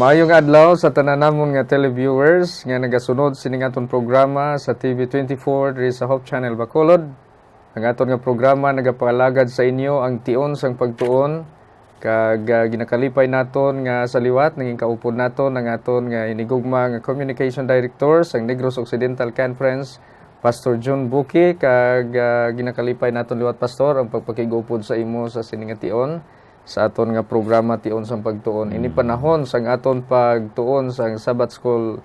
Maayong adlaw sa tanan namon nga televiewers nga nagasunod sining aton programa sa TV24 diri sa Hope Channel Bacolod. Ang aton nga programa nagapangalagad sa inyo ang tion sang pagtuon kag uh, ginakalipay naton nga sa liwat naging kaupod naton ang aton nga inigugma nga communication director sang Negros Occidental Conference Pastor John Buki kag uh, ginakalipay naton liwat pastor ang pagpakigupod sa imo sa sining tion sa aton nga programa ti unsang pagtuon. Ini mm. panahon sang aton pagtuon sang Sabbath School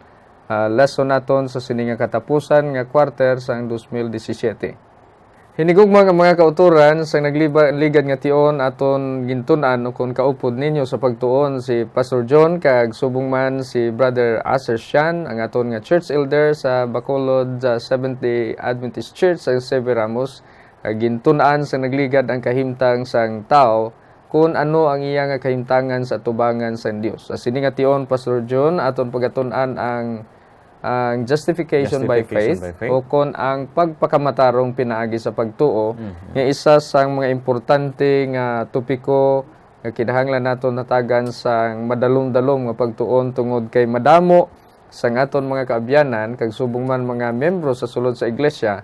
uh, lesson aton sa sini nga katapusan nga quarter sang 2017. Hinigugma nga mga kauturan sang nagligad nga tion aton gintun-an kaupod ninyo sa pagtuon si Pastor John kag subong man si Brother Asher Shan ang aton nga church elder sa Bacolod sa Seventh-day Adventist Church sa Severamos Ramos ah, gintun-an sa nagligad ang kahimtang sang tao kung ano ang iya nga kahimtangan sa tubangan sa Dios. Sa sini nga tion Pastor John aton pagatun-an ang ang justification, justification by, faith, by faith o kon ang pagpakamatarong pinaagi sa pagtuo mm-hmm. nga isa sang mga importante nga topiko nga kinahanglan naton natagan sang madalom-dalom nga pagtuon tungod kay madamo sang aton mga kaabyanan kag subong man mga membro sa sulod sa iglesia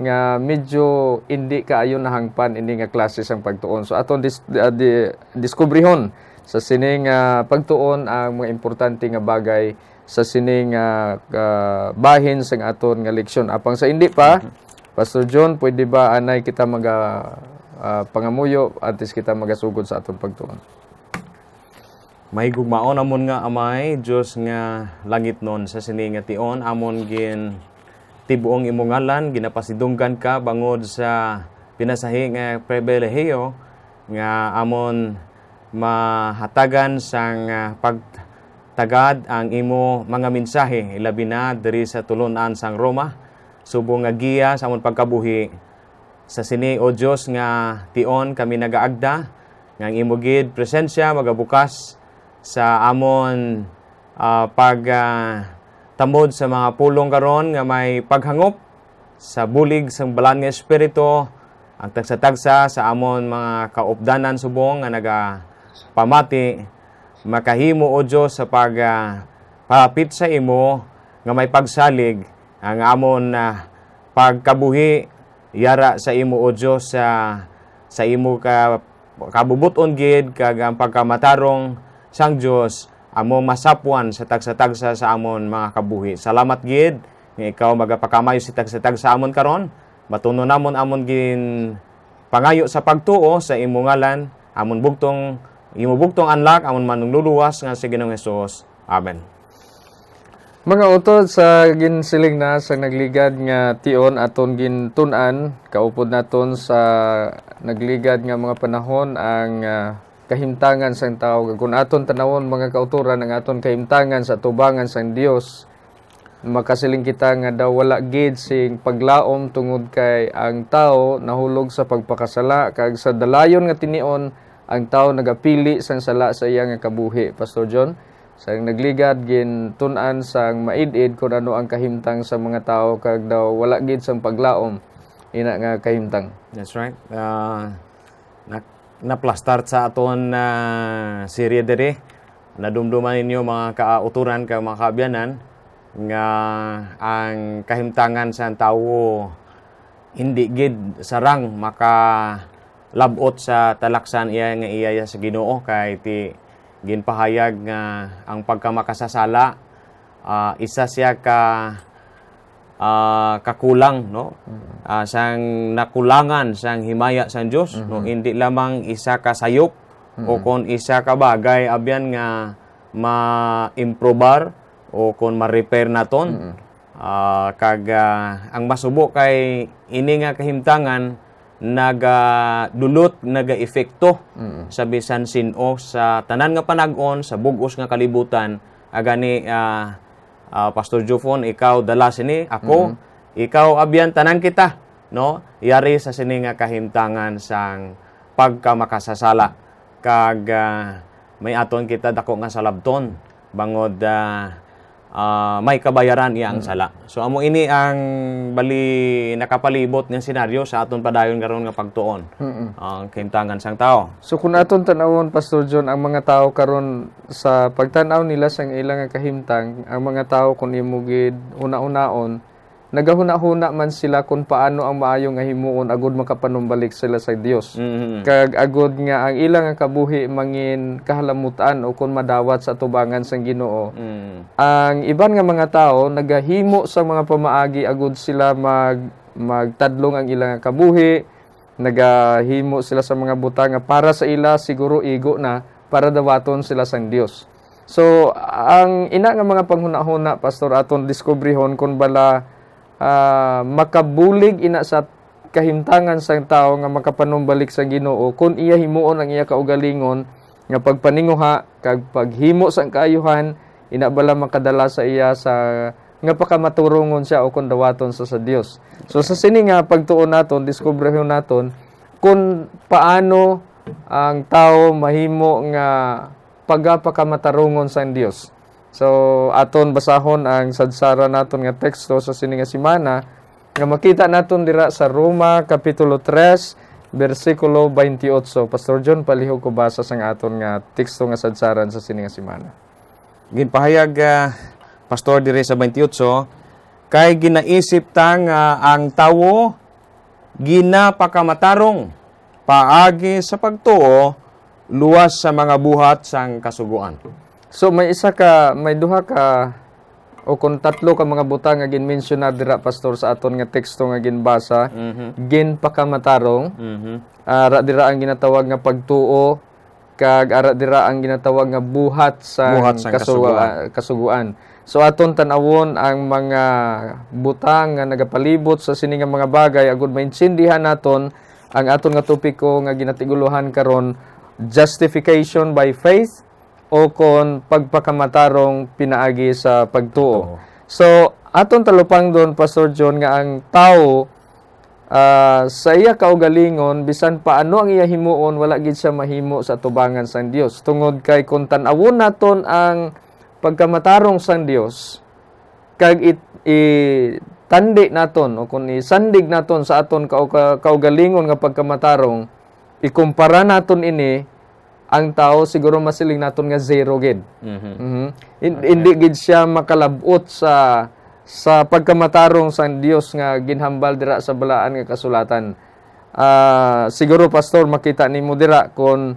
nga medyo hindi kaayo nahangpan ini nga klase sang pagtuon. So aton dis, uh, di, diskubrihon sa sining uh, pagtuon ang mga importante nga bagay sa sining uh, uh, bahin sang aton nga leksyon. Apang sa hindi pa, mm-hmm. Pastor John, pwede ba anay kita maga uh, pangamuyo antes kita magasugod sa aton pagtuon? May gugmaon amon nga amay Dios nga langit non sa sini nga tion amon gin tibuong imong ngalan ginapasidunggan ka bangod sa pinasahi nga pribilehiyo nga amon mahatagan sang pagtagad ang imo mga mensahe ilabi na diri sa tulunan sang Roma subong nga giya sa amon pagkabuhi sa sini o Dios nga tion kami nagaagda nga ang imo gid presensya magabukas sa amon uh, pag uh, tambod sa mga pulong karon nga may paghangop sa bulig sa balan nga espiritu ang tagsa-tagsa sa amon mga kaupdanan subong nga naga pamati makahimo o Dios sa pag uh, palapit sa imo nga may pagsalig ang amon na uh, pagkabuhi yara sa imo o Dios sa uh, sa imo ka kabubuton gid kag ang pagkamatarong sang Dios amo masapuan sa tagsa-tagsa sa amon mga kabuhi. Salamat gid nga ikaw magapakamay si tagsa-tagsa amon karon. Matuno namon amon gin pangayo sa pagtuo sa imong ngalan. Amon bugtong imo bugtong anlak amon manungluluwas nga si Ginoong Hesus. Amen. Mga utod sa ginsiling na sa nagligad nga tion aton gintunan, kaupod naton sa nagligad nga mga panahon ang uh, kahimtangan sa tao. Kung aton tanawon mga kauturan ang aton kahimtangan sa tubangan sa Dios, makasiling kita nga daw wala gid sing paglaom tungod kay ang tao nahulog sa pagpakasala kag sa dalayon nga tinion ang tao nagapili sang sala sa iya nga kabuhi Pastor John sang nagligad gin tun-an sang maidid id kun ano ang kahimtang sa mga tao kag daw wala gid sang paglaom ina nga kahimtang that's right uh, naplastar sa aton na uh, serye dere nadumduman ninyo mga kauturan kay mga kaabyanan nga ang kahimtangan sa tawo hindi gid sarang maka labot sa talaksan iya nga iya sa Ginoo kay ti ginpahayag nga ah, ang pagkamakasasala uh, isa siya ka uh, kakulang no uh, sang nakulangan sang himaya sang Dios mm-hmm. no hindi lamang isa ka sayop mm-hmm. o kon isa ka bagay abyan nga ma-improbar o kon ma-repair naton mm-hmm. uh, kag uh, ang masubo kay ini nga kahimtangan nagadulot naga-epekto mm-hmm. sa bisan sino sa tanan nga panag-on sa bugos nga kalibutan agani uh, uh, Pastor Jufon, ikaw dala sini, ako, mm-hmm. ikaw abyan tanan kita, no? Yari sa sini nga kahimtangan sang pagkamakasasala kag uh, may aton kita dako nga sa labton bangod uh, uh, may kabayaran iyang mm. sala. So amo ini ang bali nakapalibot ng senaryo sa aton padayon karon nga pagtuon ang uh, kintangan sang tao. So kun aton tan-awon Pastor John ang mga tao karon sa pagtan-aw nila sang ilang nga kahimtang ang mga tao kun imugid una-unaon nagahuna-huna man sila kung paano ang maayong nga himuon agud makapanumbalik sila sa Dios. Mm-hmm. Kag agud nga ang ilang nga kabuhi mangin kahalamutan o kung madawat sa tubangan sang Ginoo. Mm-hmm. Ang iban nga mga tao nagahimo sa mga pamaagi agud sila mag magtadlong ang ilang nga kabuhi, nagahimo sila sa mga butang nga para sa ila siguro igo na para dawaton sila sang Dios. So, ang ina nga mga panghuna-huna, Pastor Aton, discoveryhon kung bala uh, makabulig ina sa kahimtangan sa tao nga makapanumbalik sa Ginoo kun iya himuon ang iya kaugalingon nga pagpaninguha kag paghimo sa kaayuhan ina bala makadala sa iya sa nga pakamatulungon siya o kung dawaton sa sa Dios. So sa sini nga pagtuon naton, diskubrehon naton kung paano ang tao mahimo nga pagapakamatarungon sa Dios. So aton basahon ang sadsara naton nga teksto sa sininga nga semana nga makita naton dira sa Roma kapitulo 3 bersikulo 28. Pastor John palihog ko basa sang aton nga teksto nga sadsaran sa sininga nga semana. Ginpahayag uh, pastor dire sa 28 kay ginaisip ta nga uh, ang tawo ginapakamatarong paagi sa pagtuo luwas sa mga buhat sang kasuguan. So may isa ka, may duha ka o kung tatlo ka mga butang nga gin-mention na dira pastor sa aton nga teksto nga ginbasa, mm-hmm. gin pakamatarong. mm Ara uh, dira ang ginatawag nga pagtuo kag ara dira ang ginatawag nga buhat sa kasuguan. Ah, kasuguan. So aton tanawon ang mga butang nga nagapalibot sa sini nga mga bagay agud maintindihan naton ang aton nga topiko nga ginatiguluhan karon justification by faith o kon pagpakamatarong pinaagi sa pagtuo. So, aton talupang doon, Pastor John, nga ang tao uh, sa iya kaugalingon, bisan pa ano ang iya himuon, wala gid siya mahimo sa tubangan sang Dios. Tungod kay kung tan-awon naton ang pagkamatarong sang Dios, kag it, tandi naton o kung isandig naton sa aton kaugalingon nga pagkamatarong, ikumpara naton ini ang tao siguro masiling naton nga zero gid. Mm-hmm. Mm-hmm. okay. gid siya makalabot sa sa pagkamatarong sa Dios nga ginhambal dira sa balaan nga kasulatan. Uh, siguro pastor makita nimo dira kon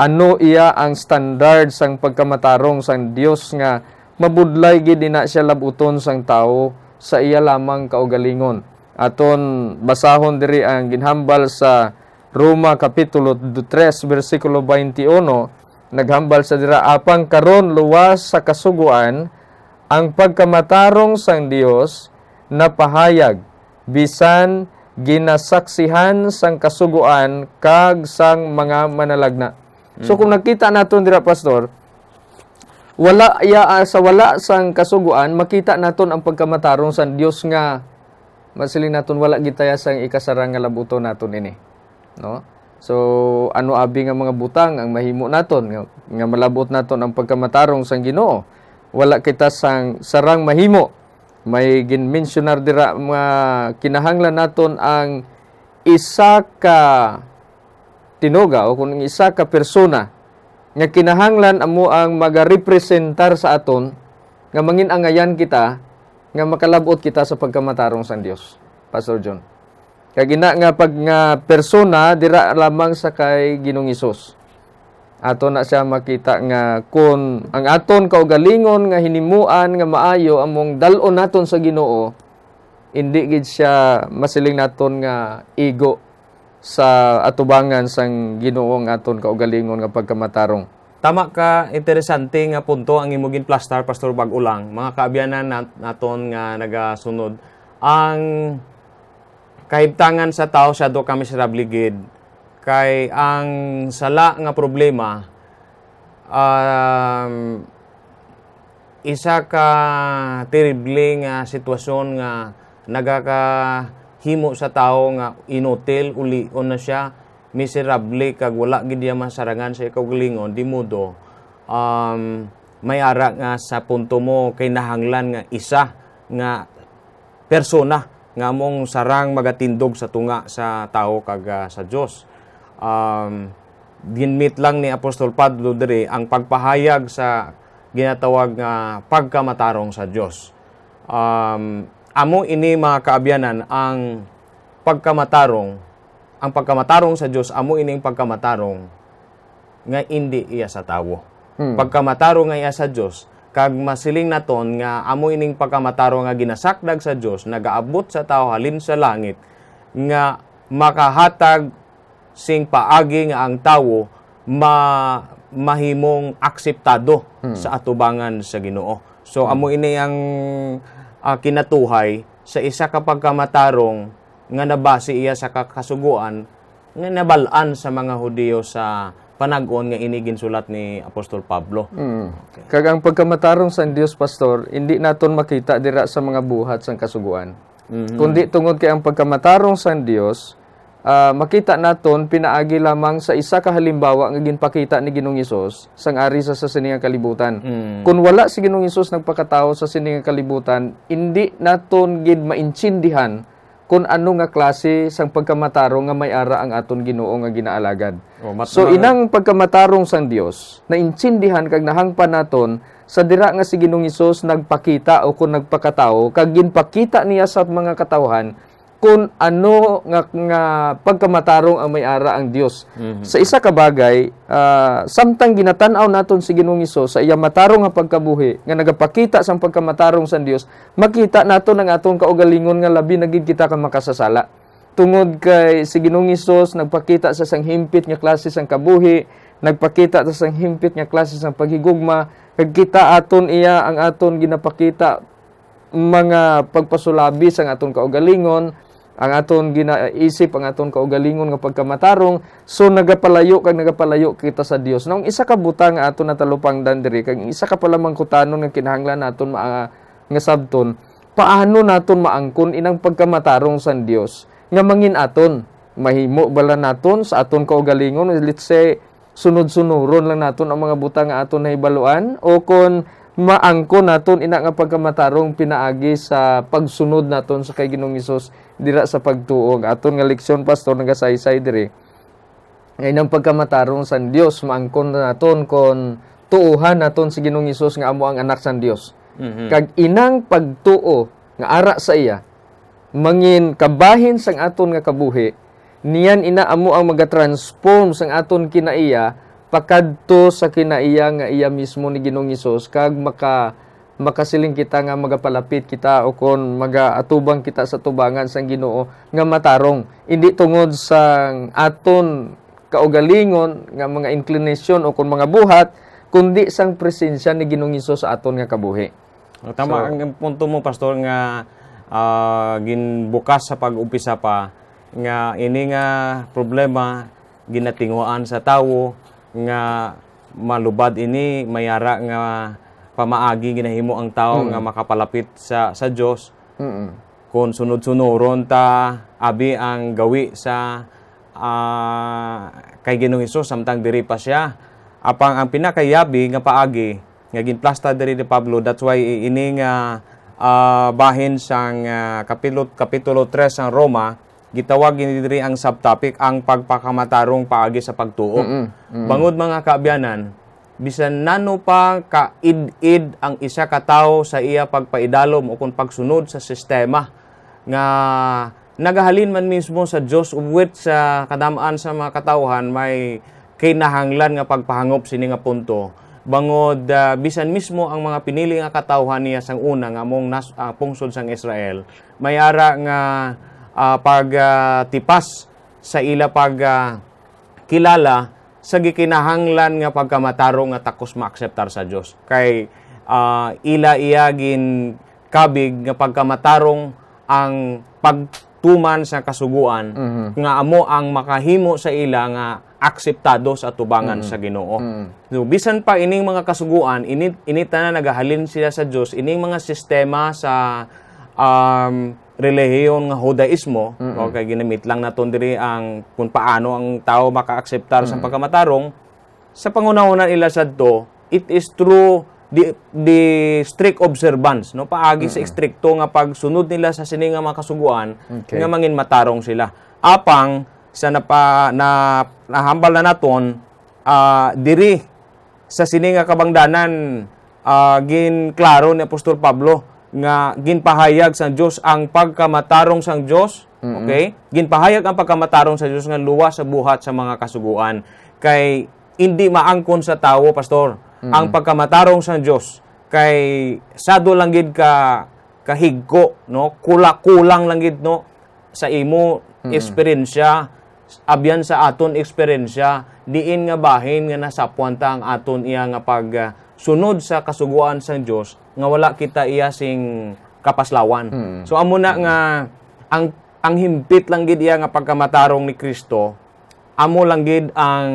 ano iya ang standard sang pagkamatarong sang Dios nga mabudlay gid na siya labuton sang tao sa iya lamang kaugalingon. Aton basahon diri ang ginhambal sa Roma kapitulo 3 bersikulo 21 naghambal sa dira apang karon luwas sa kasuguan ang pagkamatarong sang Dios na pahayag bisan ginasaksihan sang kasuguan kag sang mga manalagna. Mm. So kung nakita naton dira pastor, wala ya sa wala sang kasuguan makita naton ang pagkamatarong sang Dios nga masilin naton wala gitaya sang ikasarang nga labuto naton ini no so ano abi nga mga butang ang mahimo naton nga, nga malabot naton ang pagkamatarong sang Ginoo wala kita sang sarang mahimo may ginmensionar dira mga kinahanglan naton ang isa ka tinoga o kung isa ka persona nga kinahanglan amo ang magarepresentar sa aton nga mangin angayan kita nga makalabot kita sa pagkamatarong sa Dios Pastor John Kag ina nga pag nga persona dira lamang sa kay Ginoong Hesus. Ato na siya makita nga kun ang aton kaugalingon nga hinimuan nga maayo among dal-on naton sa Ginoo indi gid siya masiling naton nga ego sa atubangan sang Ginoo Ginoong aton kaugalingon nga pagkamatarong. Tama ka, interesante nga punto ang imugin plaster Pastor Bagulang, mga kaabiyanan naton nga nagasunod. Ang kahibtangan sa tao sa do ka miserable gid kay ang sala nga problema um, isa ka terrible nga sitwasyon nga nagakahimo sa tao nga inutil uli on na siya miserable kag wala gid ya masarangan sa ikaw galingon di mudo um, may ara nga sa punto mo kay nahanglan nga isa nga persona nga mong sarang magatindog sa tunga sa tao kag ah, sa Dios. Um, ginmit lang ni Apostol Pablo diri ang pagpahayag sa ginatawag nga pagkamatarong sa Dios. Um, amo ini mga kaabyanan ang pagkamatarong ang pagkamatarong sa Dios amo ini ang pagkamatarong nga hindi iya sa tawo. Hmm. Pagkamatarong nga iya sa Dios kag masiling naton nga amo ining pagkamataro nga ginasakdag sa Dios nagaabot sa tao halin sa langit nga makahatag sing paagi nga ang tawo ma mahimong akseptado hmm. sa atubangan sa Ginoo. So hmm. amo ini ang uh, kinatuhay sa isa ka pagkamatarong nga nabase iya sa kakasuguan nga nabalaan sa mga Hudiyo sa panagon nga iniginsulat ni Apostol Pablo. Mm. Okay. Kag ang pagkamatarong sa Dios pastor, hindi naton makita dira sa mga buhat sang kasuguan. Mm-hmm. Kundi tungod kay ang pagkamatarong sa Dios, uh, ah, makita naton pinaagi lamang sa isa ka halimbawa nga ginpakita ni Ginoong Hesus sang ari sa sa siningang kalibutan. Mm. Kung wala si Ginoong Hesus nagpakatao sa siningang kalibutan, hindi naton gid maintindihan kung ano nga klase sang pagkamatarong nga may ara ang aton Ginoo nga ginaalagad. Oh, so inang pagkamatarong sang Dios na intindihan kag nahangpan naton sa dira nga si Ginoong Hesus nagpakita o kung nagpakatao kag ginpakita niya sa mga katawhan kung ano nga, nga pagkamatarong ang may-ara ang Dios. Mm-hmm. Sa isa ka bagay, uh, samtang ginatanaw naton si Ginoong Iso sa iya matarong nga pagkabuhi nga nagapakita sa pagkamatarong sa Dios, makita nato ang aton kaugalingon nga labi naging kita ka makasasala. Tungod kay si Ginoong Isos nagpakita sa sang himpit nga klase sang kabuhi, nagpakita sa sang himpit nga klase sang paghigugma, kita aton iya ang aton ginapakita mga pagpasulabi sa aton kaugalingon ang aton ginaisip ang aton kaugalingon nga pagkamatarong so nagapalayo kag nagapalayo kita sa Dios nang isa ka butang nga aton natalupang dandiri kag isa ka pala mang kutanon nga kinahanglan naton ma nga sabton paano naton maangkon inang pagkamatarong sa Dios nga mangin aton mahimo bala naton sa aton kaugalingon let's say sunod-sunuron lang naton ang mga butang nga aton nahibaluan o kon maangko naton ina nga pagkamatarong pinaagi sa pagsunod naton sa kay Ginoong Hesus dira sa pagtuog aton nga leksyon pastor nagasaysay diri ngayon ang pagkamatarong sa Dios maangkon naton kon tuuhan naton si Ginoong Hesus nga amo ang anak sa Dios mm-hmm. kag inang pagtuo nga ara sa iya mangin kabahin sang aton nga kabuhi niyan ina amo ang magatransform sang aton kinaiya pakadto sa kinaiya nga iya mismo ni Ginoong Hesus kag maka makasiling kita nga magapalapit kita o kon magaatubang kita sa tubangan sang Ginoo nga matarong indi tungod sa aton kaugalingon nga mga inclination o kon mga buhat kundi sang presensya ni Ginoong Hesus sa aton nga kabuhi tama so, ang punto mo pastor nga uh, ginbukas sa pag-umpisa pa nga ini nga problema ginatinguan sa tawo nga malubad ini mayara nga pamaagi ginahimo ang tao mm. nga makapalapit sa sa Dios. Mm-mm. Kung sunod-sunuron ta abi ang gawi sa uh, kay Ginoong Hesus samtang diri pa siya apang ang pinakayabi nga paagi nga ginplasta diri ni Pablo that's why ini nga uh, bahin sang uh, kapitulo kapitulo 3 sang Roma gitawag gini diri ang subtopic ang pagpakamatarong paagi sa pagtuo. Mm-mm, mm-mm. Bangod mga kaabyanan, bisan nano pa kaid-id ang isa ka tawo sa iya pagpaidalom o kung pagsunod sa sistema nga nagahalin man mismo sa Dios uwit sa kadamaan sa mga katawhan may kinahanglan nga pagpahangop sini nga punto bangod uh, bisan mismo ang mga pinili nga katawhan niya sang una nga mong nas, uh, pungsod sang Israel may ara nga uh, uh, pagtipas uh, sa ila pag uh, kilala sa gikinahanglan nga pagkamataro nga takos maakseptar sa Dios kay uh, ila iyagin kabig nga pagkamatarong ang pagtuman sa kasuguan mm-hmm. nga amo ang makahimo sa ila nga akseptado sa tubangan mm-hmm. sa Ginoo. Mm-hmm. So bisan pa ining mga kasuguan ini inita na nagahalin sila sa Dios ining mga sistema sa um, relihiyon nga Judaismo, mm-hmm. no, ginamit lang naton diri ang kung paano ang tao makaakceptar mm-hmm. sa pagkamatarong sa pangunahuna nila sadto, it is true the, the strict observance no paagi mm-hmm. sa strikto nga pagsunod nila sa sini nga makasuguan okay. nga mangin matarong sila apang sa napa na nahambal na naton uh, diri sa sini nga kabangdanan uh, gin klaro ni Apostol Pablo nga ginpahayag sa Dios ang pagkamatarong sang Dios mm-hmm. okay ginpahayag ang pagkamatarong sa Dios nga luwas sa buhat sa mga kasuguan kay hindi maangkon sa tawo pastor mm-hmm. ang pagkamatarong sang Dios kay sado lang gid ka kahigko no kula-kulang lang gid no sa imo mm-hmm. esperensya abyan sa aton experience diin nga bahin nga nasapuan ta ang aton iya nga pag sunod sa kasuguan sa Dios nga wala kita iya sing kapaslawan. Hmm. So amo na nga ang ang himpit lang gid iya nga pagkamatarong ni Kristo amo lang gid ang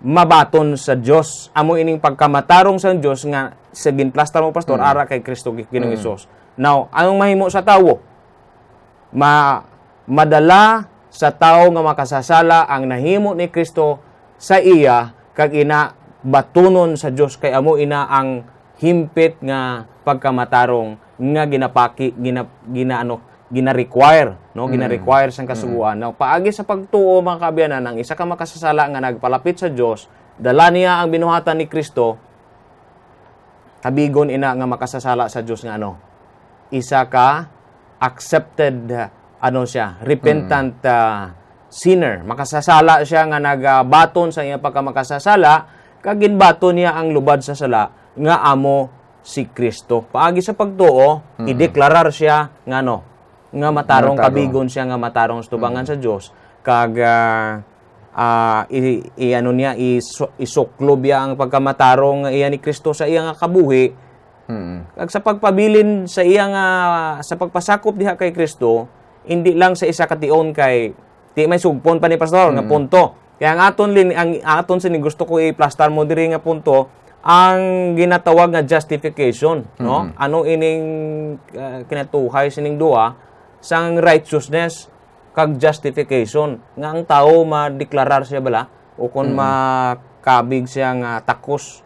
mabaton sa Dios amo ining pagkamatarong sa Dios nga sa ginplastar mo pastor hmm. ara kay Kristo Ginoong hmm. Isos. Now, anong mahimo sa tawo? Ma madala sa tawo nga makasasala ang nahimo ni Kristo sa iya kag ina batunon sa Dios kay amo ina ang himpit nga pagkamatarong nga ginapaki gina, ginaano gina-require no gina-require mm. sang mm. kasuguan mm. no paagi sa pagtuo mga kabiyanan ang isa ka makasasala nga nagpalapit sa Dios dala niya ang binuhatan ni Kristo kabigon ina nga makasasala sa Dios nga ano isa ka accepted ano siya repentant mm. uh, sinner makasasala siya nga nagabaton sa iya pagka makasasala kaginbato niya ang lubad sa sala nga amo si Kristo. Paagi sa pagtuo, mm-hmm. ideklarar siya nga no, nga matarong Mataro. kabigon siya nga matarong stubangan mm-hmm. sa Dios kag uh, uh, i, i, ano niya iso, isoklob ya ang pagkamatarong iya ni Kristo sa iya nga kabuhi. Mm-hmm. Kag sa pagpabilin sa iya nga sa pagpasakop diha kay Kristo, hindi lang sa isa kation kay di may sugpon pa ni pastor mm-hmm. nga punto kaya ang aton lin ang aton sini gusto ko i plastar mo diri nga punto ang ginatawag nga justification, no? Mm -hmm. Ano ining uh, kinatuhay sining duha sang righteousness kag justification nga ang tao ma-deklarar siya bala o kon mm -hmm. makabig siya nga takos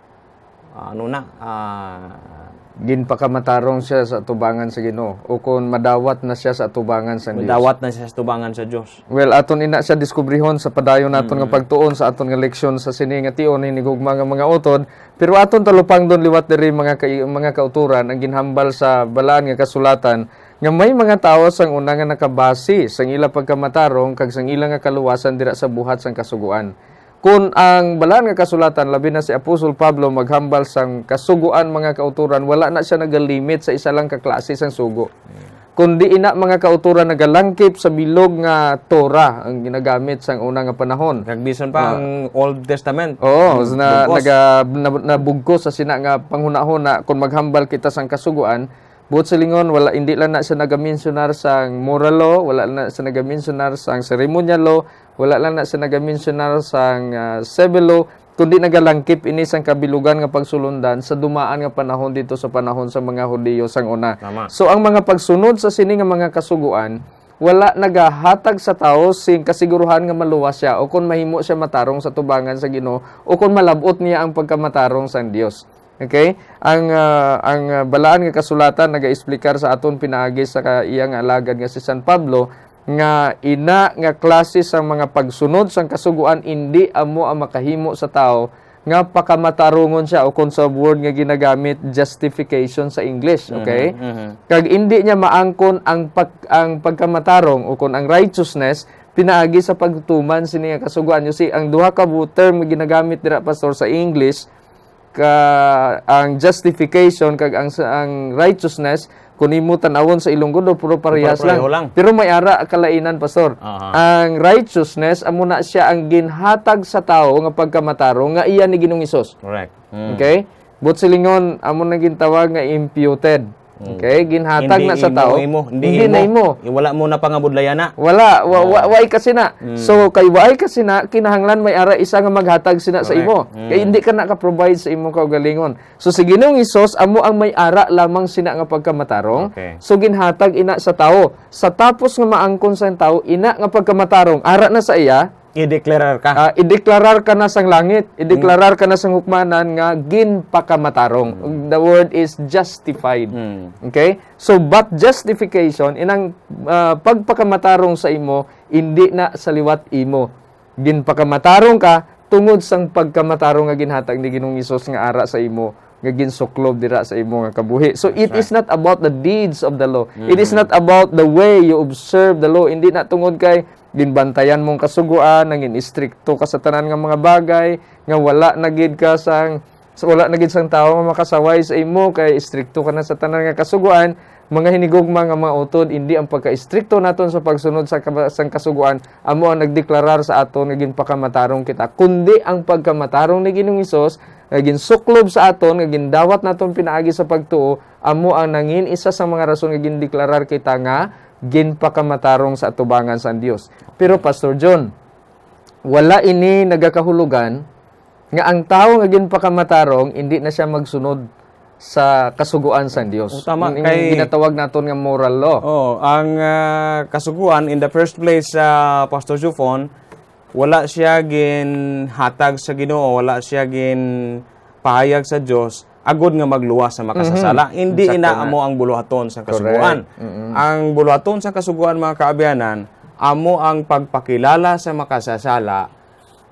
ano na uh, ginpakamatarong siya sa tubangan sa Ginoo o kung madawat na siya sa tubangan sa Dios. Madawat na siya sa tubangan sa Dios. Well, aton ina siya diskubrihon sa padayon naton mm -hmm. nga pagtuon sa aton nga leksyon sa sini nga tion ni gugma nga mga utod, pero aton talupang don liwat diri mga ka, mga kauturan ang ginhambal sa balaan nga kasulatan nga may mga tawo sang una nga nakabasi sang ila pagkamatarong kag sang ila nga kaluwasan dira sa buhat sang kasuguan. Kung ang balaan nga kasulatan, labi na si Apostol Pablo maghambal sang kasuguan mga kauturan, wala na siya nagalimit sa isa lang kaklase sang sugo. Kundi ina mga kauturan nagalangkip sa bilog nga Torah ang ginagamit sang una nga panahon. Nagbisan pa uh, ang Old Testament. Oo, na, naga, nabugkos sa sina nga panghunahon na kung maghambal kita sang kasuguan, Buot sa lingon, wala, hindi lang na siya nagaminsunar sa moral law, wala na siya nagaminsunar sa ceremonial law, wala lang na sa nagaminsyonar sang uh, Sebelo kundi nagalangkip ini sang kabilugan nga pagsulundan sa dumaan nga panahon dito sa panahon sa mga Hudiyo sang una. Tama. So ang mga pagsunod sa sini nga mga kasuguan wala nagahatag sa tao sing kasiguruhan nga maluwas siya o kung mahimo siya matarong sa tubangan sa Ginoo o kung malabot niya ang pagkamatarong sa Dios. Okay? Ang uh, ang balaan nga kasulatan nag-explain sa aton pinaagi sa iya nga alagad nga si San Pablo nga ina nga klase sa mga pagsunod sang kasuguan indi amo ang makahimo sa tao nga pakamatarungon siya o kung sa word nga ginagamit justification sa English mm-hmm, okay mm-hmm. kag indi niya maangkon ang pag ang pagkamatarong o kung ang righteousness pinaagi sa pagtuman sini nga kasuguan you see ang duha ka term nga ginagamit dira pastor sa English ka ang justification kag ang, ang righteousness kunimo tanawon sa Ilonggo puro parehas lang. lang. Pero may ara kalainan pastor. Uh-huh. Ang righteousness amo na siya ang ginhatag sa tao nga pagkamataro nga iya ni Ginoong Hesus. Correct. Mm. Okay? But silingon amo na gintawag nga imputed. Hmm. Okay, ginhatag hindi, na sa tao. Imo, hindi, hindi na imo. Eh, wala mo na pangabudlayan na. Wala, wa, wa, hmm. waay kasi na. Mm. So kay waay kasi na kinahanglan may ara isa nga maghatag sina Correct. sa imo. Mm. Kay hindi ka na ka-provide sa imo kaugalingon. So si Ginoong Hesus amo ang may ara lamang sina nga pagkamatarong. Okay. So ginhatag ina sa tao. Sa tapos nga maangkon sa tao, ina nga pagkamatarong, ara na sa iya, Ideklarar ka? Uh, ah, ideklarar ka na sang langit. Ideklarar mm. ka na sang hukmanan nga ginpakamatarong. Mm. The word is justified. Mm. Okay? So, but justification, inang uh, pagpakamatarong sa imo, hindi na sa liwat imo. Ginpakamatarong ka tungod sang pagkamatarong nga ginhatag ni Ginoong Isos nga ara sa imo nga ginsuklob dira sa imo nga kabuhi. So it right. is not about the deeds of the law. mm It is hmm. not about the way you observe the law. Hindi na tungod kay ginbantayan mong kasuguan naging istrikto ka sa tanan nga mga bagay nga wala na gid ka sang sa wala na gid sang tawo nga makasaway sa imo kay istrikto ka na sa tanan nga kasuguan mga hinigugma nga mga utod indi ang pagka-istrikto naton sa pagsunod sa sang kasuguan amo ang nagdeklarar sa aton nga ginpakamatarong kita kundi ang pagkamatarong ni Ginoong Hesus nga ginsuklob sa aton nga gindawat naton pinaagi sa pagtuo amo ang nangin isa sa mga rason nga gindeklarar kita nga ginpakamatarong sa atubangan sa Dios. Pero Pastor John, wala ini nagakahulugan nga ang tao nga ginpakamatarong hindi na siya magsunod sa kasuguan sa Dios. Oh, tama yung, kay ginatawag naton nga moral law. Oh, ang uh, kasuguan in the first place sa uh, Pastor Jufon wala siya gin hatag sa Ginoo, wala siya gin pahayag sa Dios agod nga magluwas sa makasasala. Mm-hmm. Hindi Sakto inaamo ang buluhaton sa kasuguan. Mm-hmm. Ang buluhaton sa kasuguan mga kaabyanan, amo ang pagpakilala sa makasasala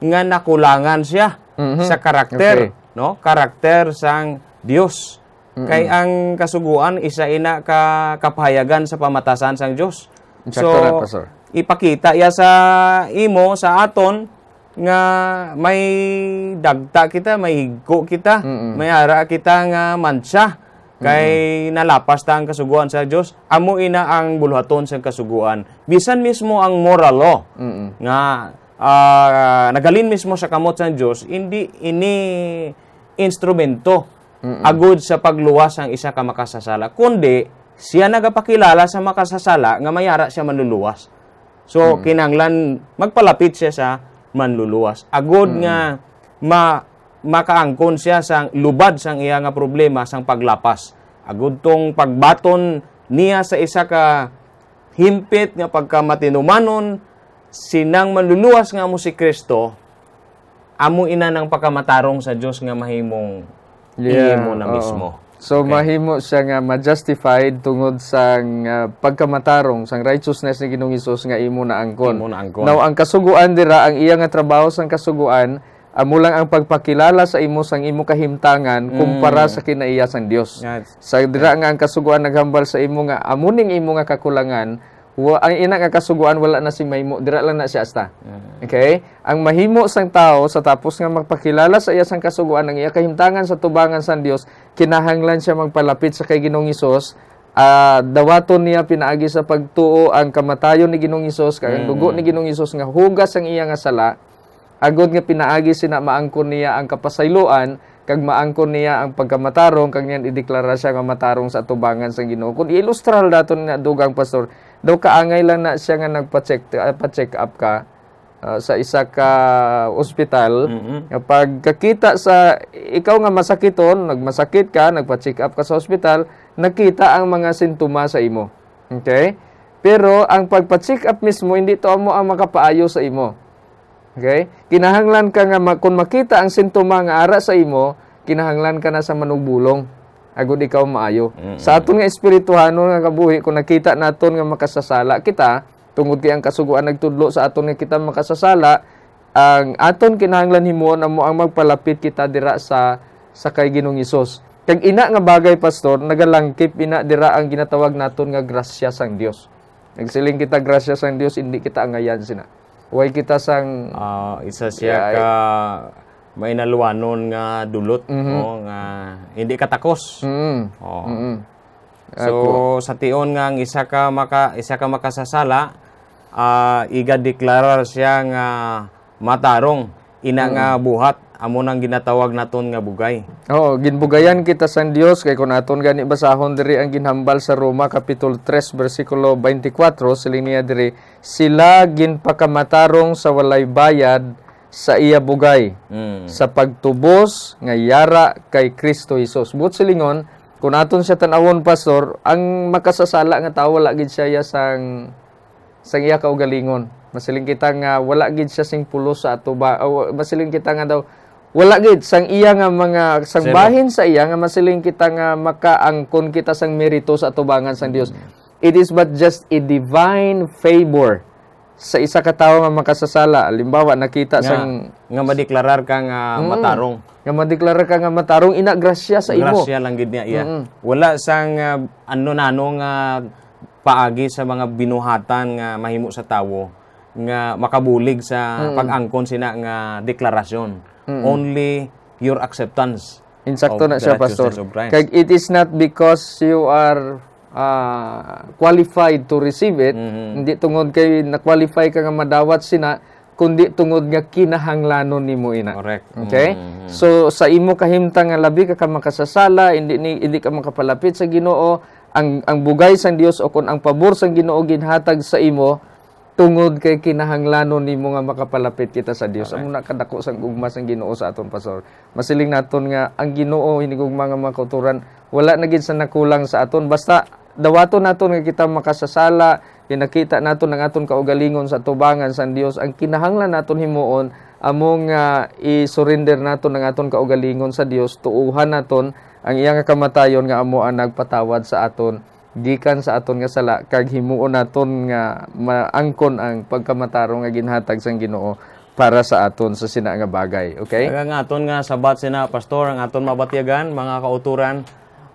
nga nakulangan siya mm-hmm. sa karakter, okay. no? Karakter sang Dios. Mm-hmm. Kay ang kasuguan isa ina ka kapahayagan sa pamatasan sang Dios. Sakto so, na, ipakita ya sa imo sa aton nga may dagta kita, may higo kita, mm-hmm. may ara kita nga mansya kay mm-hmm. nalapas ta ang kasuguan sa Dios amo ina ang buluhaton sa kasuguan bisan mismo ang moralo mm-hmm. nga uh, nagalin mismo sa kamot sa Dios hindi ini instrumento mm-hmm. agud sa pagluwas ang isa ka makasasala kundi siya nagapakilala sa makasasala nga mayara siya manluluwas so mm-hmm. kinanglan magpalapit siya sa manluluwas. Agod mm. nga ma makaangkon siya sang lubad sang iya nga problema sang paglapas. Agud tong pagbaton niya sa isa ka himpit nga pagkamatinumanon sinang manluluwas nga mo si Kristo amo ina ng pagkamatarong sa Dios nga mahimong yeah, mo na mismo. Oo. So okay. mahimo siya nga ma-justified tungod sa uh, pagkamatarong sang righteousness ni Ginoong Hesus nga imo na angkon. Imo na angkon. Now ang kasuguan dira ang iya nga trabaho sang kasuguan amo ah, lang ang pagpakilala sa imo sang imo kahimtangan mm. kumpara sa kinaiya sang Dios. Yes. Sa dira nga ang kasuguan naghambal sa imo nga amuning imo nga kakulangan Wa, ang ina nga kasuguan wala na si mahimo, dira lang na siya asta. Okay? Ang mahimo sang tao sa tapos nga magpakilala sa iya sang kasuguan ang iya kahimtangan sa tubangan sang Dios, kinahanglan siya magpalapit sa kay Ginoong Hesus. Uh, ah, dawaton niya pinaagi sa pagtuo ang kamatayon ni Ginoong Hesus kay ang dugo mm. ni Ginoong Hesus nga hugas ang iya nga sala. Agod nga pinaagi sina maangkon niya ang kapasayloan kag maangkon niya ang pagkamatarong kag niyan ideklara siya nga matarong sa tubangan sang Ginoo. Kun iilustrar daton na dugang pastor, Daw kaangay lang na siya nga nagpa-check, uh, pa-check up ka uh, sa isa ka ospital. Mm-hmm. Kapag kakita sa, ikaw nga masakiton, nagmasakit ka, nagpa-check up ka sa ospital, nakita ang mga sintoma sa imo. Okay? Pero ang pagpa-check up mismo, hindi to mo ang makapaayo sa imo. Okay? Kinahanglan ka nga, kung makita ang sintoma nga ara sa imo, kinahanglan ka na sa manugbulong agud ikaw maayo. Mm-hmm. Sa aton nga espirituhano nga kabuhi kung nakita naton nga makasasala kita tungod kay ang kasuguan nagtudlo sa aton nga kita makasasala ang aton kinahanglan himuon amo ang magpalapit kita dira sa sa kay Ginoong Hesus. Kag ina nga bagay pastor nagalangkip ina dira ang ginatawag naton nga grasya sang Dios. Nagsiling kita grasya sang Dios indi kita angayan sina. Way kita sang uh, isa siya yeah, ka may naluwanon nga dulot mm-hmm. o nga hindi katakos. Mm-hmm. Oh. Mm-hmm. So sa tion nga ang isa ka maka isa ka makasasala uh, ah, iga deklarar siya nga matarong ina mm-hmm. nga mm. buhat amo nang ginatawag naton nga bugay. Oo, oh, ginbugayan kita sa Dios kay kun aton gani basahon diri ang ginhambal sa Roma kapitulo 3 bersikulo 24 sa linya diri sila ginpakamatarong sa walay bayad sa iya bugay mm. sa pagtubos nga yara kay Kristo Hesus. But silingon kung aton siya tanawon pastor, ang makasasala nga tao wala gid siya sang sang iya kaugalingon. Masiling kita nga wala gid siya sing pulos sa ato ba. O, masiling kita nga daw wala gid sang iya nga mga sang bahin sa iya nga masiling kita nga makaangkon kita sang merito sa atubangan sang Dios. Mm. It is but just a divine favor sa isa ka tawo nga makasasala halimbawa nakita nga, sang nga madeklarar ka nga ah, mm, matarong nga madeklarar ka nga matarong ina grasya sa imo grasya lang gid niya iya mm-hmm. wala sang uh, ah, ano nano nga paagi sa mga binuhatan nga mahimo sa tawo nga makabulig sa mm-hmm. pag-angkon sina nga deklarasyon mm-hmm. only your acceptance Insakto na siya, Pastor. kay it is not because you are uh, qualified to receive it, mm-hmm. hindi tungod kay na-qualify ka nga madawat sina, kundi tungod nga kinahanglanon nimo ina. Correct. Okay? Mm-hmm. So sa imo kahimtang nga labi ka ka makasasala, hindi ni, hindi ka makapalapit sa Ginoo, ang ang bugay sang Dios o kon ang pabor sang Ginoo ginhatag sa imo tungod kay kinahanglanon nimo nga makapalapit kita sa Dios. Amo na kadako sang gugma sang Ginoo sa aton pastor. Masiling naton nga ang Ginoo hinigugma nga mga kauturan wala na gid sa nakulang sa aton basta dawato naton nga kita makasasala pinakita naton ang aton kaugalingon sa tubangan sa Dios ang kinahanglan naton himuon among uh, i-surrender naton ang aton kaugalingon sa Dios tuuhan naton ang iyang kamatayon nga amo ang nagpatawad sa aton gikan sa aton nga sala kag himuon naton nga maangkon ang pagkamataro nga ginhatag sang Ginoo para sa aton sa sina nga bagay okay nga aton nga sabat sina pastor ang aton mabatiagan mga kauturan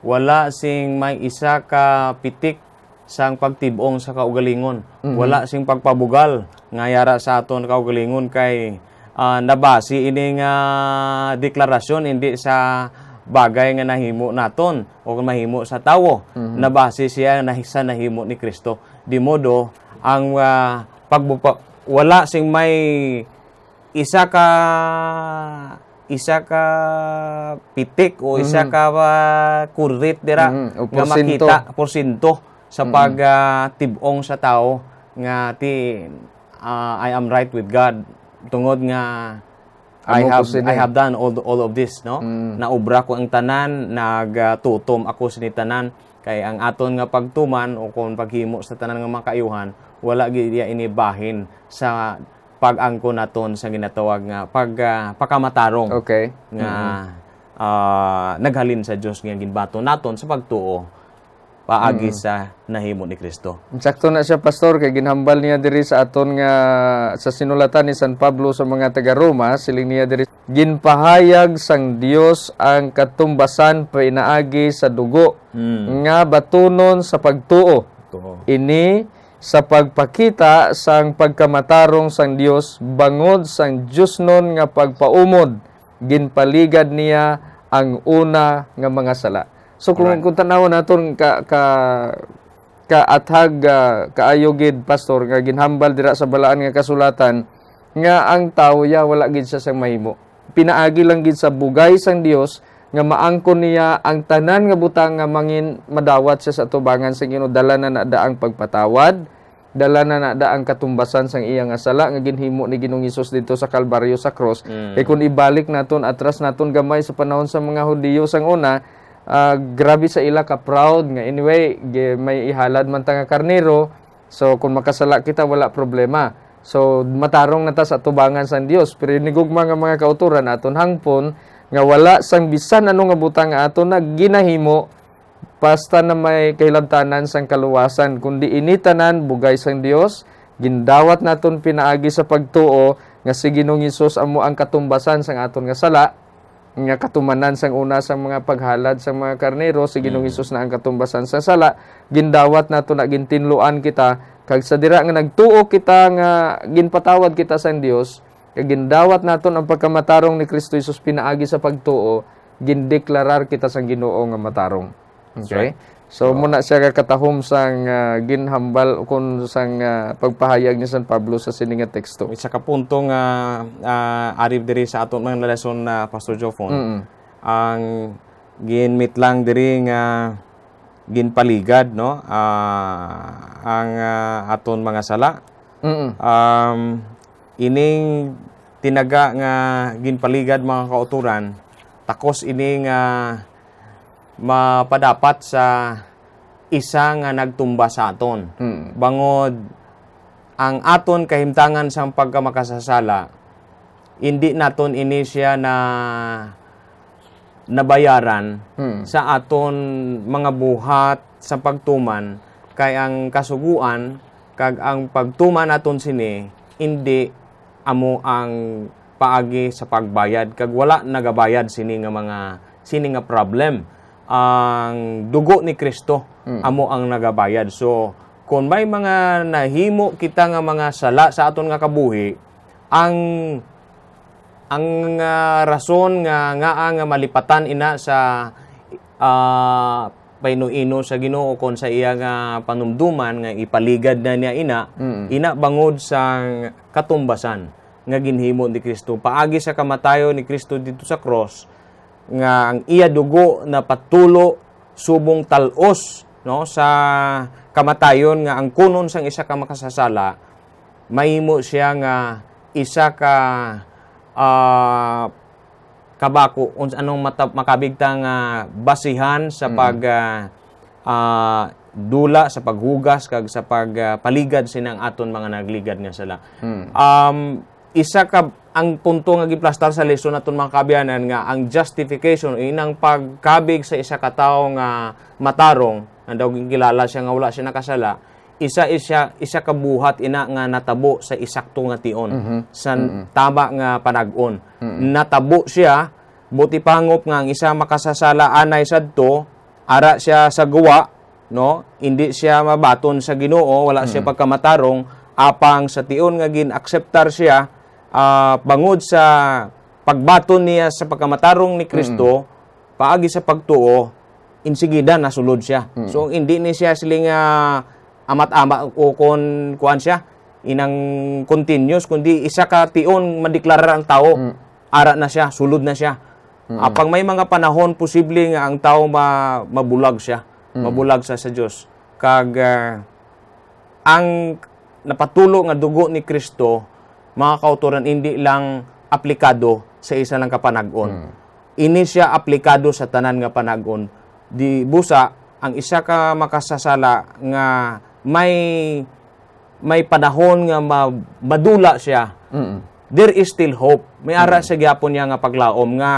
wala sing may isa ka pitik sang pagtibong sa kaugalingon. Mm-hmm. Wala sing pagpabugal ngayara sa aton kaugalingon kay uh, nabasi ini nga uh, deklarasyon hindi sa bagay nga nahimo naton o mahimo sa tawo. Mm-hmm. Nabasi siya sa nahimo ni Kristo. Di modo ang uh, pagbupa, wala sing may isa ka isa ka pipik o isa mm-hmm. ka dira mm-hmm. nga makita porsinto sa mm-hmm. pagtibong ah, uh, sa tao nga ti uh, I am right with God tungod nga I have I have done all all of this no mm. naubra ko ang tanan nagtutom ako sini tanan kay ang aton nga pagtuman o kon paghimo sa tanan nga makayuhan wala gid ini bahin sa pag-angko naton sa ginatawag nga pag uh, ah, pagkamatarong okay. nga mm-hmm. uh, naghalin sa Dios nga ginbato naton sa pagtuo paagi mm-hmm. sa nahimo ni Kristo. Sakto na siya pastor kay ginhambal niya diri sa aton nga sa sinulatan ni San Pablo sa mga taga Roma siling niya diri ginpahayag sang Dios ang katumbasan painaagi sa dugo mm. nga batunon sa pagtuo. Ito. Ini sa pagpakita sang pagkamatarong sang Dios bangod sang Dios nun nga pagpaumod ginpaligad niya ang una nga mga sala. So kung right. kung tanaw naton ka ka ka athag uh, kaayo gid pastor nga ginhambal dira sa balaan nga kasulatan nga ang tawo ya wala gid siya sang mahimo. Pinaagi lang gid sa bugay sang Dios nga maangkon niya ang tanan nga butang nga mangin madawat siya sa atubangan sa Ginoo dala na nada ang pagpatawad dala na nada ang katumbasan sang iya nga sala nga ginhimo ni Ginoong Hesus dito sa Kalbaryo sa cross mm. kay kun ibalik naton atras naton gamay sa panahon sa mga Hudiyo sang una uh, grabe sa ila ka proud nga anyway may ihalad man ta nga karnero so kung makasala kita wala problema so matarong na ta sa tubangan sang Dios pero nigugma nga mga kauturan aton hangpon nga wala sang bisan ano nga butang nga ato na ginahimo basta na may kahilabtanan sang kaluwasan kundi ini tanan bugay sang Dios gindawat naton pinaagi sa pagtuo nga si Ginoong Hesus amo ang katumbasan sang aton nga sala nga katumanan sang una sang mga paghalad sang mga karnero si Ginoong Hesus mm. na ang katumbasan sa sala gindawat nato na gintinluan kita kag sa dira nga nagtuo kita nga ginpatawad kita sang Dios Kagindawat naton ang pagkamatarong ni Kristo Jesus pinaagi sa pagtuo, gindeklarar kita sa Ginoo nga matarong. Okay? So, so diba? muna siya ka katahom sang uh, ginhambal kun sang uh, pagpahayag ni San Pablo sa sininga teksto. Sa kapuntong uh, ah, uh, arif diri sa aton mga lesson na uh, Pastor Jofon. Mm -hmm. Ang ginmit lang diri nga uh, ginpaligad no uh, ang uh, aton mga sala. Mm -hmm. Um ining tinaga nga ginpaligad mga kauturan takos ining uh, mapadapat sa isa nga nagtumba sa aton. Hmm. Bangod ang aton kahimtangan sa pagkamakasasala, hindi naton ini na nabayaran hmm. sa aton mga buhat sa pagtuman kay ang kasuguan kag ang pagtuman aton sini hindi amo ang paagi sa pagbayad kag wala nagabayad sini nga mga sini nga problem ang dugo ni Kristo mm. amo ang nagabayad so kung may mga nahimo kita nga mga sala sa aton nga kabuhi ang ang uh, rason nga nga nga malipatan ina sa uh, painuino sa Ginoo kon sa iya nga panumduman nga ipaligad na niya ina mm-hmm. ina bangod sa katumbasan nga ginhimo ni Kristo paagi sa kamatayon ni Kristo dito sa cross nga ang iya dugo na patulo subong talos no sa kamatayon nga ang kunon sang isa ka makasasala mahimo siya nga isa ka uh, kabako uns anong matap makabigtang uh, basihan sa mm. pag uh, uh, dula sa paghugas kag sa pagpaligad uh, sinang aton mga nagligad nga sala. Mm. Um isa ka ang punto nga giplastar sa lesson aton mga kabiyanan nga ang justification inang pagkabig sa isa ka tawo nga matarong na daw kilala siya nga wala siya nakasala isa isa isa kabuhat ina nga natabo sa isakto nga tion mm-hmm. sa mm-hmm. tama nga panag-on mm-hmm. natabo siya buti pangop nga ang isa makasasala anay sadto ara siya sa guwa no hindi siya mabaton sa Ginoo wala mm-hmm. siya mhm. pagkamatarong apang sa tion nga gin-acceptar siya uh, bangod sa pagbaton niya sa pagkamatarong ni Kristo mm-hmm. paagi sa pagtuo insigida nasulod siya mm-hmm. so hindi ni siya siling uh, amat-ama o kon kuan siya inang continuous kundi isa ka tion madeklara ang tao mm. ara na siya sulod na siya mm apang may mga panahon posible nga ang tao ma, mabulag siya mm mabulag sa sa Dios kag uh, ang napatulo nga dugo ni Kristo mga kautoran hindi lang aplikado sa isa lang kapanagon mm. ini siya aplikado sa tanan nga panagon di busa ang isa ka makasasala nga may may panahon nga madula siya. Mm-mm. There is still hope. May ara mm-hmm. sa gyapon niya nga paglaom nga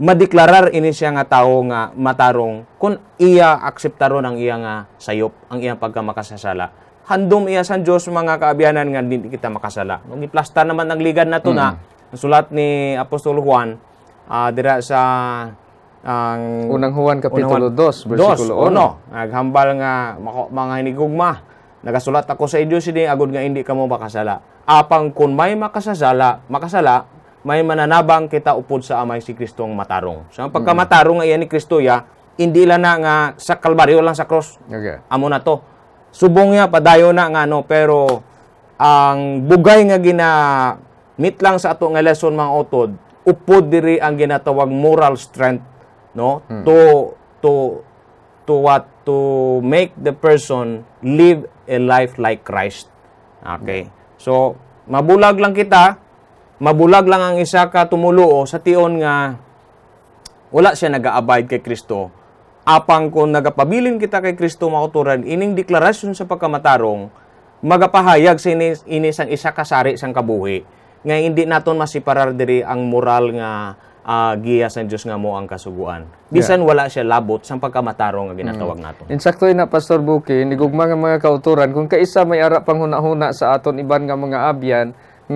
madeklarar ini siya nga tawo nga matarong kun iya akseptaron ang iya nga sayop, ang iya pagkamakasala. Handom iya sa Dios mga kaabyanan nga hindi kita makasala. Nung iplasta naman ang ligad na to mm-hmm. na mm. sulat ni Apostol Juan uh, dira sa ang unang Juan Kapitulo 2 versikulo 1 naghambal nga mga hinigugma nagasulat ako sa iyo sini agud nga hindi kamo makasala apang kun may makasala makasala may mananabang kita upod sa amay si Kristo ang matarong so ang pagkamatarong nga iyan ni Kristo ya hindi ila na nga sa kalbaryo lang sa cross okay. amo na to subong ya padayo na nga no pero ang bugay nga gina meet lang sa ato nga lesson mga utod upod diri ang ginatawag moral strength no hmm. to to to what to make the person live a life like Christ okay hmm. so mabulag lang kita mabulag lang ang isa ka tumulo sa tion nga wala siya nag-abide kay Kristo apang kung nagapabilin kita kay Kristo makuturan ining deklarasyon sa pagkamatarong magapahayag sa inis, inis ang isa kasari sang kabuhi nga hindi naton masiparar diri ang moral nga uh, giya sa Dios nga mo ang kasuguan. Bisan yeah. wala siya labot sa pagkamatarong nga ginatawag mm. nato. Insakto ina Pastor Buki, nigugma nga mga kauturan kung kaisa may ara pang huna-huna sa aton iban nga mga abyan,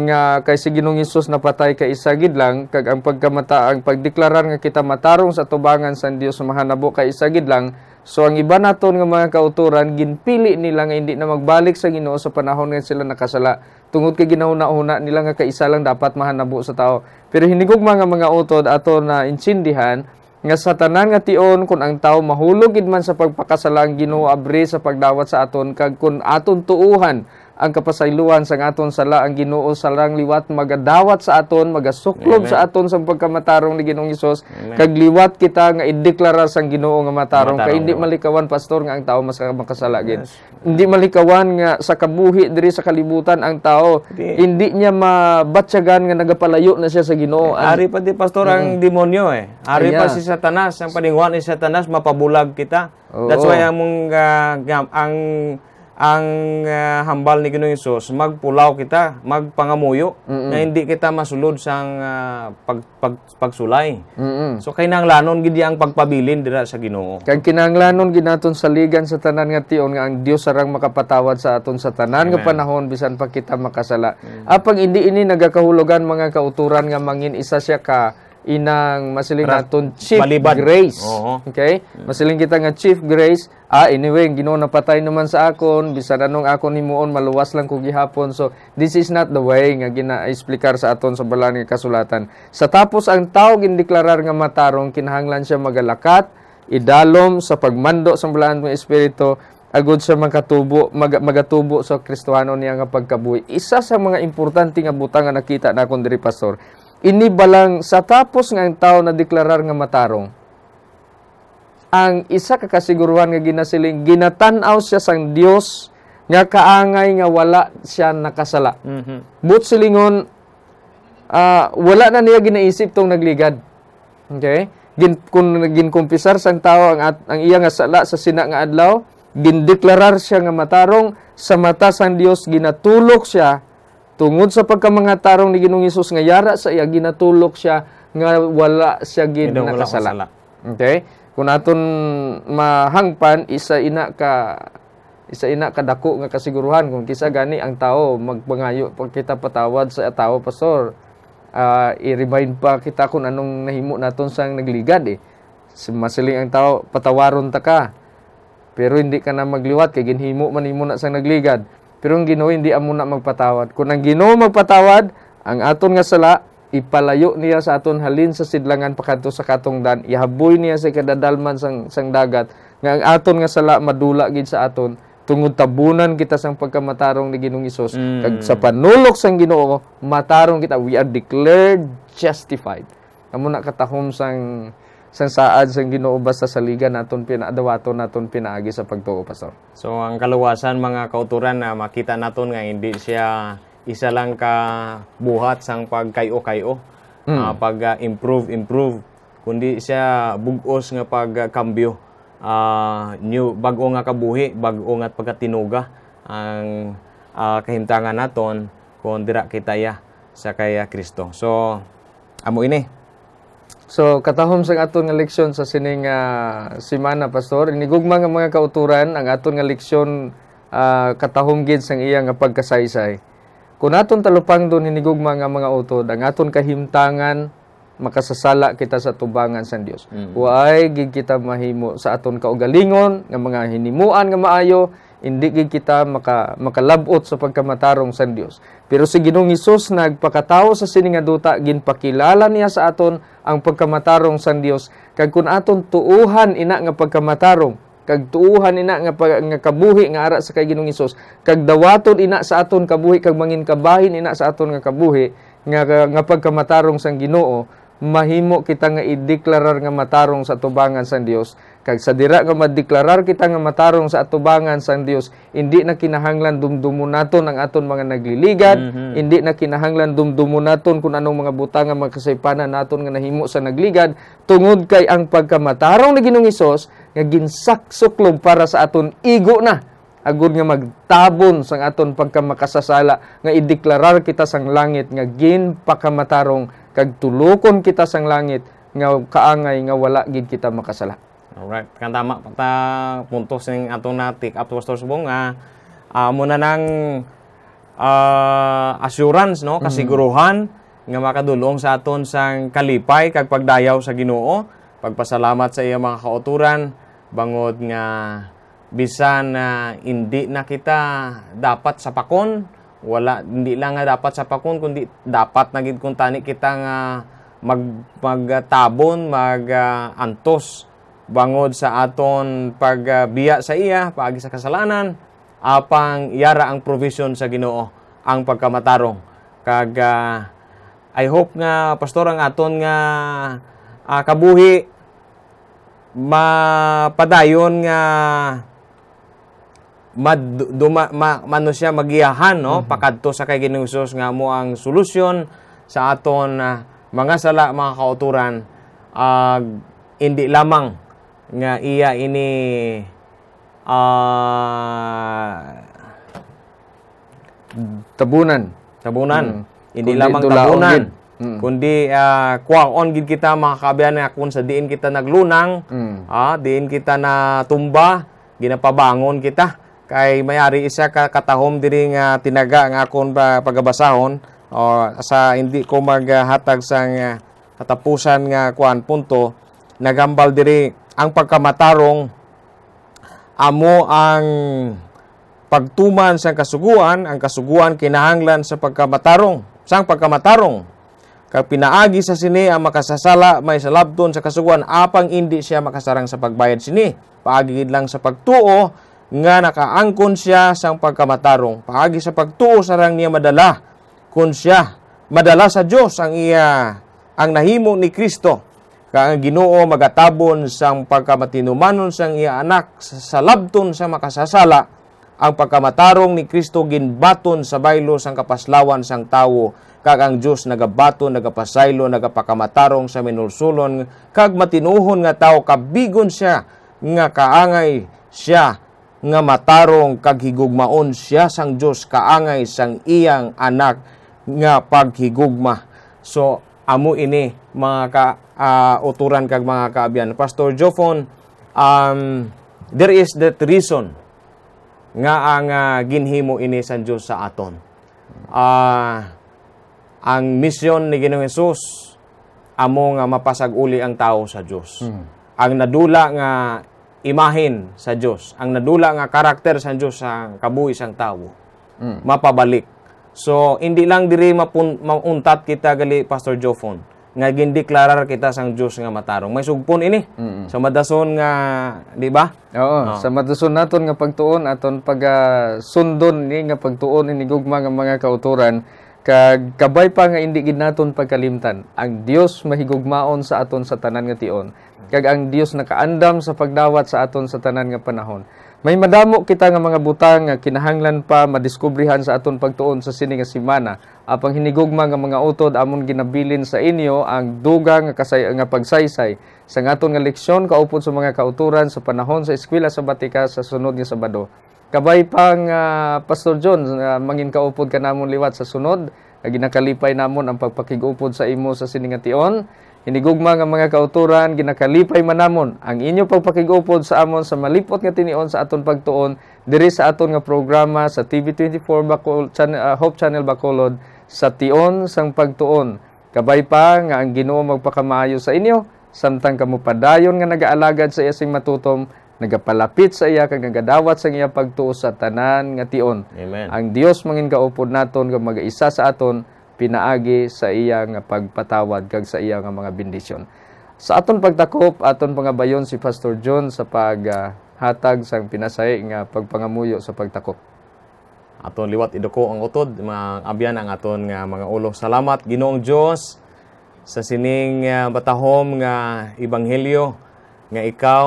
nga kay si Ginoong Hesus napatay kay isa gid lang kag ang pagkamata ang pagdeklarar nga kita matarong sa tubangan sa Dios mahanabo kay isa gid lang so ang iba naton nga mga kauturan ginpili nila nga hindi na magbalik sa Ginoo sa panahon nga sila nakasala tungod kay ginahuna una nila nga kay isa lang dapat mahanabo sa tao pero hinigog mga mga utod ato na insindihan nga sa tanan nga tion kun ang tao mahulog gid man sa pagpakasala ang Ginoo abri sa pagdawat sa aton kag kun aton tuuhan ang kapasayloan sang aton sala ang Ginoo sarang liwat magadawat sa aton magasuklob Amen. sa aton sa pagkamatarong ni Ginoong Hesus kag liwat kita nga ideklara sang Ginoo nga matarong kay hindi malikawan pastor nga ang tao mas makasala gid yes. hindi malikawan nga sa kabuhi diri sa kalibutan ang tao di. hindi niya mabatyagan nga nagapalayo na siya sa Ginoo mm. eh, ari pa di pastor mm. ang demonyo eh ari Aya. pa si Satanas ang paningwan ni Satanas mapabulag kita Oo. that's why among uh, ang ah, ang uh, hambal ni Ginoong Hesus, magpulaw kita, magpangamuyo, mm-hmm. na hindi kita masulod sa uh, pag, pag, pagsulay. Mm-hmm. So, kinanglanon gid ang pagpabilin dira sa Ginoo. Kag kinanglanon gid naton ligan sa tanan nga tion nga ang Dios sarang makapatawad sa aton sa tanan nga panahon bisan pa kita makasala. Mm-hmm. Apang hindi ini nagakahulugan mga kauturan nga mangin isa siya ka inang masiling Ras, naton chief Baliban. grace uh -huh. okay masiling kita nga chief grace ah anyway Ginoo napatay naman sa akon bisan anong akon himuon maluwas lang ko gihapon so this is not the way nga ginaexplikar sa aton sa balan kasulatan sa tapos ang tao gindeklarar nga matarong kinahanglan siya magalakat idalom sa pagmando sa balan nga espiritu agud siya magkatubo mag, magatubo sa Kristohano niya nga pagkabuhi isa sa mga importante nga butang nga nakita na akong diri pastor Inibalang sa tapos nga ang tao na deklarar nga matarong. Ang isa ka kasiguruhan nga ginasiling ginatan-aw siya sang Dios nga kaangay nga wala siya nakasala. Mm-hmm. But silingon uh, wala na niya ginaisip tong nagligad. Okay? Gin, kung ginkumpisar sang tao ang, at, ang iya nga sala sa sina nga adlaw, gindeklarar siya nga matarong sa mata sang Dios ginatulok siya Tungod sa pagkamangatarong ni Ginoong Hesus nga yara sa iya ginatulok siya nga wala siya gid nakasala. Okay? Kung aton mahangpan isa ina ka isa ina dako nga kasiguruhan kung kisa gani ang tao magpangayo pag kita patawad sa tao pastor uh, i-remind pa kita kung anong nahimo naton sang nagligad eh masiling ang tao patawaron ta ka pero hindi ka na magliwat kay ginhimo man himo na sang nagligad pero ang Ginoo hindi amo na magpatawad. Kung ang Ginoo magpatawad, ang aton nga sala ipalayo niya sa aton halin sa sidlangan pakadto sa katungdan, ihaboy niya sa kadadalman sang sang dagat nga ang aton nga sala madula gid sa aton tungod tabunan kita sang pagkamatarong ni Ginoong Hesus mm. kag sa panulok sang Ginoo matarong kita we are declared justified amo na katahom sang sang saad sang Ginoo basta sa liga naton pinadawato naton pinaagi sa pagtuo pastor. So ang kaluwasan mga kauturan na makita naton nga hindi siya isa lang ka buhat sang pagkayo-kayo mm. uh, pag uh, improve improve kundi siya bugos nga pagkambyo uh, new bag-o nga kabuhi bag-o nga pagkatinuga ang uh, kahimtangan naton kung dira kita ya sa kaya Kristo. So, amo ini. So katahom sa aton nga leksyon sa sining uh, ah, semana pastor inigugma nga mga kauturan ang aton nga leksyon uh, katahom gid sang iya nga pagkasaysay. Kun aton talupang don hinigugma nga mga utod ang aton kahimtangan makasasala kita sa tubangan sang Dios. Mm-hmm. Waay gid kita mahimo sa aton kaugalingon nga mga hinimuan nga maayo hindi gid kita maka makalabot sa pagkamatarong sa Dios. Pero si Ginoong Hesus nagpakatao sa sininga duta ginpakilala niya sa aton ang pagkamatarong sa Dios kag kun aton tuuhan ina nga pagkamatarong kag tuuhan ina nga, nga kabuhi nga ara sa kay Ginoong Hesus kag dawaton ina sa aton kabuhi kag mangin kabahin ina sa aton nga kabuhi nga nga pagkamatarong sang Ginoo mahimo kita nga ideklarar nga matarong sa tubangan sa Dios Kag sa dira nga madeklarar kita nga matarong sa atubangan sang Dios, hindi na kinahanglan dumdumo naton ang aton mga nagliligan, mm-hmm. na kinahanglan dumdumo naton kung anong mga butang nga magkasaypanan naton nga nahimo sa nagligad tungod kay ang pagkamatarong ni Ginoong Hesus nga ginsaksoklog para sa aton igo na agud nga magtabon sang aton pagkamakasasala nga ideklarar kita sang langit nga ginpakamatarong kag tulukon kita sang langit nga kaangay nga wala gid kita makasala. Alright, kan tama ta punto sing ato up to pastor subong nga uh, ah, muna nang uh, assurance no mm. kasiguruhan mm. nga makadulong sa aton sang kalipay kag pagdayaw sa Ginoo pagpasalamat sa iya mga kauturan bangod nga bisan na uh, hindi na kita dapat sa pakon, wala hindi lang nga dapat sa pakon kundi dapat na gid kun tani kita nga mag magtabon magantos uh, antos bangod sa aton pagbiya sa iya, paagi sa kasalanan, apang yara ang provision sa Ginoo ang pagkamatarong. Kag uh, I hope nga pastor ang aton nga uh, kabuhi mapadayon nga maduma, ma, mano siya magiyahan no mm-hmm. pakadto sa kay Ginoong Hesus nga mo ang solusyon sa aton uh, mga sala mga kauturan uh, hindi lamang nga iya ini uh, tabunan tabunan hmm. hindi lamang tabunan Mm. Kundi uh, ah, kuang gid kita mga kabayan na kun sa diin kita naglunang, hmm. ah, diin kita na tumba, ginapabangon kita kay mayari isa ka katahom diri nga tinaga nga akon pa, pagabasahon o sa hindi ko maghatag sa nga katapusan nga kuan punto nagambal diri ang pagkamatarong amo ang pagtuman sa kasuguan, ang kasuguan kinahanglan sa pagkamatarong, sang pagkamatarong. Kag pinaagi sa sini ang makasasala may salabton sa kasuguan apang indi siya makasarang sa pagbayad sini. Paagi lang sa pagtuo nga nakaangkon siya sang pagkamatarong. Paagi sa pagtuo sarang niya madala kun siya madala sa Dios ang iya ang nahimo ni Kristo Kang Ginoo magatabon sang pagkamatinumanon sang iya anak sa labton sa makasasala ang pagkamatarong ni Kristo ginbaton sa baylo sang kapaslawan sang tawo kag ang Dios nagabaton nagapasaylo nagapakamatarong sa minulsulon kag matinuhon nga tawo kabigon siya nga kaangay siya nga matarong kag higugmaon siya sang Dios kaangay sang iyang anak nga paghigugma so amo ini mga ka uh, uturan kag mga kaabyan. Pastor Jofon, um, there is that reason nga ang uh, ginhimo ini sa Dios sa aton. Uh, ang misyon ni Ginoong Hesus amo nga mapasaguli ang tao sa Dios. Mm. Ang nadula nga imahin sa Dios, ang nadula nga karakter sa Dios sa kabuhi sang tao mm. mapabalik. So hindi lang diri mapun- mauntat kita gali Pastor Jofon nga gindeklarar kita sang Dios nga matarong. May sugpon ini. Mm-hmm. Sa madason nga, di ba? Oo, oh. sa madason naton nga pagtuon aton pagasundon uh, ni nga pagtuon ini gugma nga mga kauturan kag kabay pa nga indi gid naton pagkalimtan. Ang Dios mahigugmaon sa aton sa tanan nga tion. Kag ang Dios nakaandam sa pagdawat sa aton sa tanan nga panahon. May madamo kita nga mga butang nga kinahanglan pa madiskubrihan sa aton pagtuon sa sini semana. Apang hinigugma nga mga utod amon ginabilin sa inyo ang dugang nga kasay nga pagsaysay sa aton nga leksyon kaupod sa mga kauturan sa panahon sa eskwela sa Batika sa sunod nga Sabado. Kabay pang uh, Pastor John, uh, mangin kaupod ka namon liwat sa sunod, nga ginakalipay namon ang pagpakigupod sa imo sa sininga tion Inigugma nga mga kauturan, ginakalipay manamon ang inyo pagpakigupod sa amon sa malipot nga tinion sa aton pagtuon diri sa aton nga programa sa TV24 Bacol, channel, uh, Hope Channel Bacolod sa tion sang pagtuon. Kabay pa nga ang Ginoo magpakamayo sa inyo samtang kamo padayon nga nagaalagad sa iya matutom nagapalapit sa iya kag nagadawat sa iya pagtuo sa tanan nga tion. Amen. Ang Dios mangin kaupod naton kag mag-isa sa aton pinaagi sa iyang pagpatawad kag sa iyang mga bendisyon. Sa aton pagtakop aton pangabayon si Pastor John sa paghatag uh, sang pinasay nga pagpangamuyo sa pagtakop. Aton liwat idako ang utod mga abyan ang aton nga mga ulo. Salamat Ginoong Dios sa sining uh, batahom nga ebanghelyo nga ikaw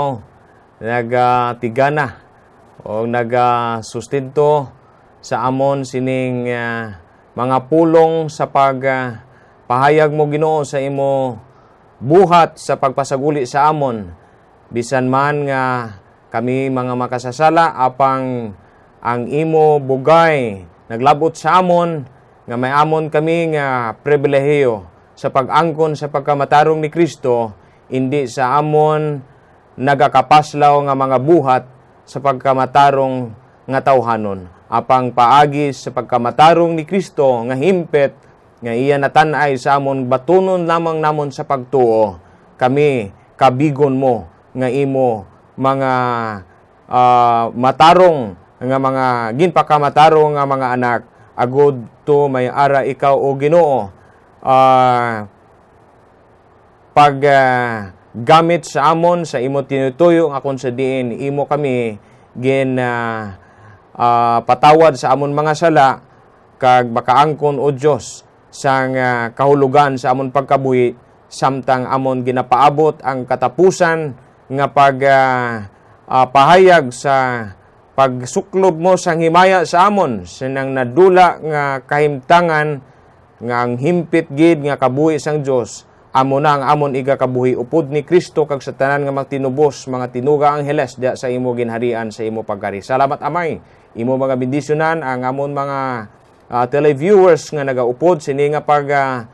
nagatigana o nagasustento sa amon sining uh, mga pulong sa pagpahayag ah, uh, mo Ginoo sa imo buhat sa pagpasaguli sa amon bisan man nga kami mga makasasala apang ang imo bugay naglabot sa amon nga may amon kami nga pribilehiyo sa pag-angkon sa pagkamatarong ni Kristo indi sa amon nagakapaslaw nga mga buhat sa pagkamatarong nga tawhanon apang paagis sa pagkamatarong ni Kristo nga himpet nga iya natanay sa amon batunon lamang namon sa pagtuo kami kabigon mo nga imo mga uh, matarong nga mga ginpakamatarong nga mga anak agod to may ara ikaw o Ginoo uh, pag uh, gamit sa amon sa imo tinutuyo nga kung sa diin imo kami gin uh, uh, patawad sa amon mga sala kag makaangkon o Dios sang uh, kahulugan sa amon pagkabuhi samtang amon ginapaabot ang katapusan nga pag uh, uh, pahayag sa pagsuklob mo sang himaya sa amon sinang nadula nga kahimtangan nga ang himpit gid nga kabuhi sang Dios amo na ang amon iga kabuhi upod ni Kristo kag sa tanan nga magtinubos mga tinuga angheles diha sa imo ginharian sa imo pagkari salamat amay Imo mga bendisyonan ang amon mga uh, televiewers nga nagaupod sini nga pag uh,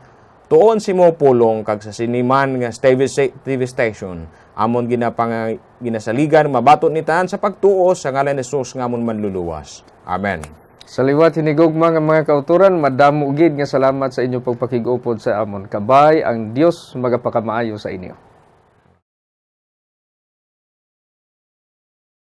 tuon si mo pulong kag sa siniman nga TV, TV station amon ginapang ah, ginasaligan mabatot ni taan sa pagtuo sa ngalan ni Jesus nga amon manluluwas. Amen. Sa liwat hinigugma nga mga kauturan, madamo gid nga salamat sa inyong pagpakigupod sa amon. Kabay ang Dios magapakamayo sa inyo.